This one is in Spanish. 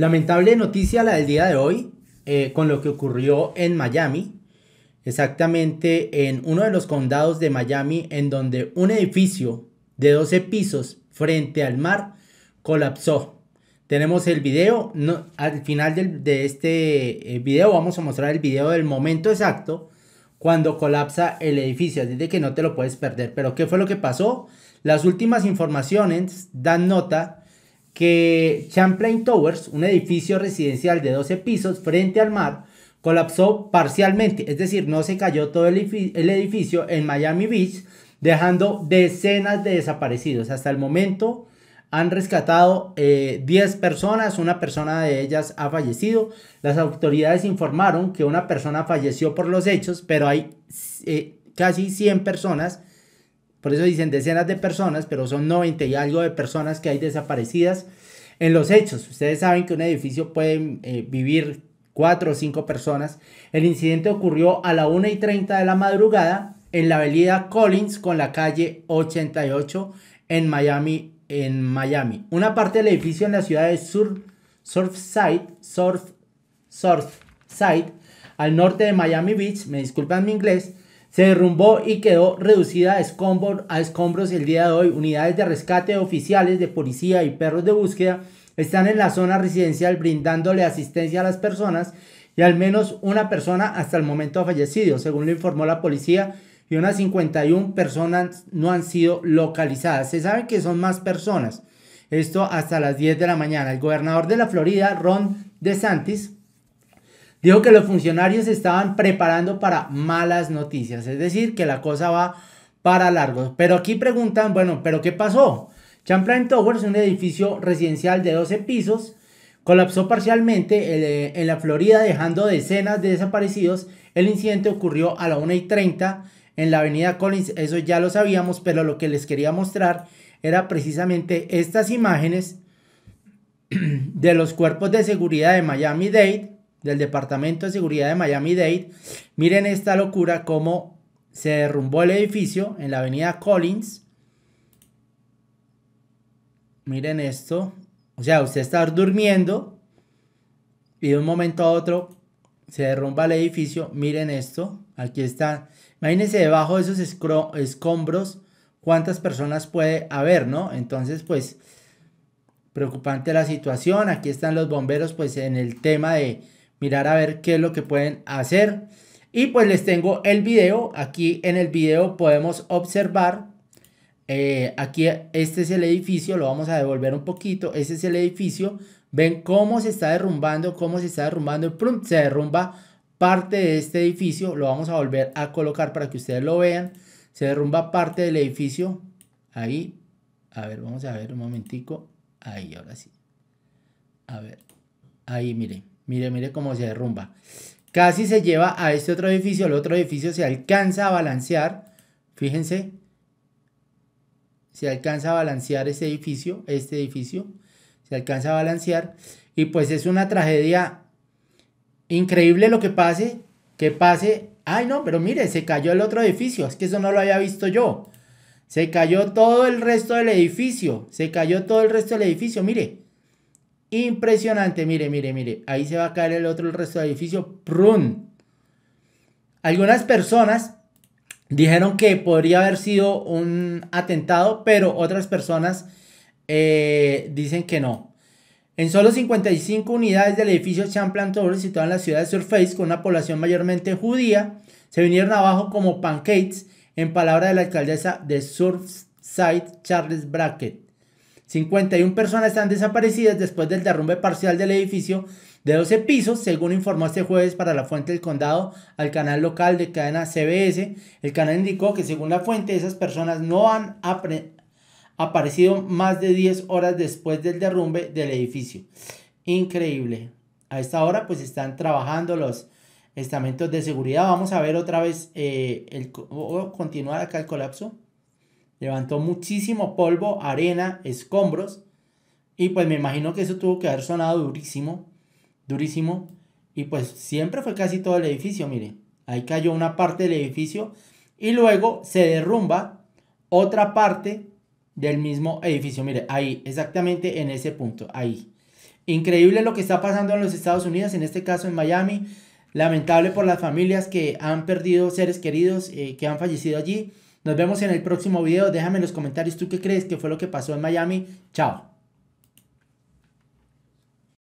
Lamentable noticia la del día de hoy eh, con lo que ocurrió en Miami, exactamente en uno de los condados de Miami en donde un edificio de 12 pisos frente al mar colapsó. Tenemos el video, al final de este eh, video vamos a mostrar el video del momento exacto cuando colapsa el edificio, así de que no te lo puedes perder. Pero ¿qué fue lo que pasó? Las últimas informaciones dan nota que Champlain Towers, un edificio residencial de 12 pisos frente al mar, colapsó parcialmente, es decir, no se cayó todo el, edificio, en Miami Beach, dejando decenas de desaparecidos. Hasta el momento han rescatado 10 eh, personas, una persona de ellas ha fallecido. Las autoridades informaron que una persona falleció por los hechos, pero hay eh, casi 100 personas por eso dicen decenas de personas, pero son 90 y algo de personas que hay desaparecidas. En los hechos, ustedes saben que un edificio puede eh, vivir cuatro o cinco personas. El incidente ocurrió a la 1 y 30 de la madrugada en la avenida Collins con la calle 88 en Miami, en Miami. Una parte del edificio en la ciudad de Sur, Surfside, Surf, Surfside, al norte de Miami Beach, me disculpan mi inglés, se derrumbó y quedó reducida a escombros, a el día de hoy. Unidades de rescate, oficiales de policía y perros de búsqueda están en la zona residencial brindándole asistencia a las personas y al menos una persona hasta el momento ha fallecido, según lo informó la policía, y unas 51 personas no han sido localizadas. Se sabe que son más personas. Esto hasta las 10 de la mañana. El gobernador de la Florida, Ron DeSantis, Dijo que los funcionarios estaban preparando para malas noticias, es decir, que la cosa va para largo. Pero aquí preguntan, bueno, ¿pero qué pasó? Champlain Towers, un edificio residencial de 12 pisos, colapsó parcialmente eh, en la Florida dejando decenas de desaparecidos. El incidente ocurrió a la 1 y 30 en la avenida Collins, eso ya lo sabíamos, pero lo que les quería mostrar era precisamente estas imágenes de los cuerpos de seguridad de Miami Dade del Departamento de Seguridad de Miami-Dade, miren esta locura cómo se derrumbó el edificio en la avenida Collins. Miren esto. O sea, usted está durmiendo y de un momento a otro se derrumba el edificio. Miren esto. Aquí está. Imagínense debajo de esos escombros cuántas personas puede haber, ¿no? Entonces, pues, preocupante la situación. Aquí están los bomberos, pues, en el tema de mirar a ver qué es lo que pueden hacer. Y pues les tengo el video. Aquí en el video podemos observar. Eh, aquí este es el edificio. Lo vamos a devolver un poquito. Este es el edificio. Ven cómo se está derrumbando. Cómo se está derrumbando. se derrumba parte de este edificio. Lo vamos a volver a colocar para que ustedes lo vean. Se derrumba parte del edificio. Ahí. A ver, vamos a ver un momentico. Ahí, ahora sí. A ver. Ahí, miren. Mire, mire cómo se derrumba. Casi se lleva a este otro edificio. El otro edificio se alcanza a balancear. Fíjense. Se alcanza a balancear este edificio. Este edificio. Se alcanza a balancear. Y pues es una tragedia increíble lo que pase. Que pase. Ay, no, pero mire, se cayó el otro edificio. Es que eso no lo había visto yo. Se cayó todo el resto del edificio. Se cayó todo el resto del edificio. Mire. Impresionante, mire, mire, mire. Ahí se va a caer el otro, el resto del edificio. Prun. Algunas personas dijeron que podría haber sido un atentado, pero otras personas eh, dicen que no. En solo 55 unidades del edificio Champlain Towers, situado en la ciudad de Surface, con una población mayormente judía, se vinieron abajo como pancakes, en palabra de la alcaldesa de Surfside, Charles Brackett. 51 personas están desaparecidas después del derrumbe parcial del edificio de 12 pisos, según informó este jueves para la fuente del condado al canal local de cadena CBS. El canal indicó que según la fuente esas personas no han aparecido más de 10 horas después del derrumbe del edificio. Increíble. A esta hora pues están trabajando los estamentos de seguridad. Vamos a ver otra vez eh, el, continuar acá el colapso. Levantó muchísimo polvo, arena, escombros. Y pues me imagino que eso tuvo que haber sonado durísimo, durísimo. Y pues siempre fue casi todo el edificio, mire. Ahí cayó una parte del edificio y luego se derrumba otra parte del mismo edificio. Mire, ahí, exactamente en ese punto, ahí. Increíble lo que está pasando en los Estados Unidos, en este caso en Miami. Lamentable por las familias que han perdido seres queridos, eh, que han fallecido allí. Nos vemos en el próximo video. Déjame en los comentarios tú qué crees que fue lo que pasó en Miami. Chao.